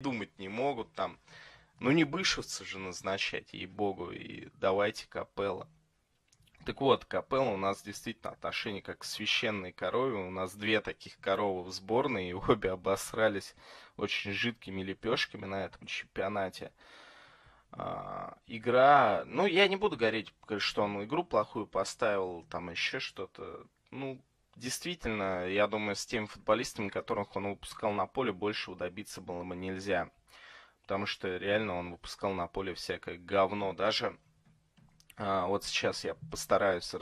думать не могут там. Ну не бышевцы же назначать, ей-богу, и давайте капелла. Так вот, капелла у нас действительно отношение как к священной корове. У нас две таких коровы в сборной, и обе обосрались очень жидкими лепешками на этом чемпионате. А, игра... Ну, я не буду гореть, что он игру плохую поставил, там еще что-то. Ну, Действительно, я думаю, с теми футболистами, которых он выпускал на поле, большего добиться было бы нельзя. Потому что реально он выпускал на поле всякое говно. Даже а, вот сейчас я постараюсь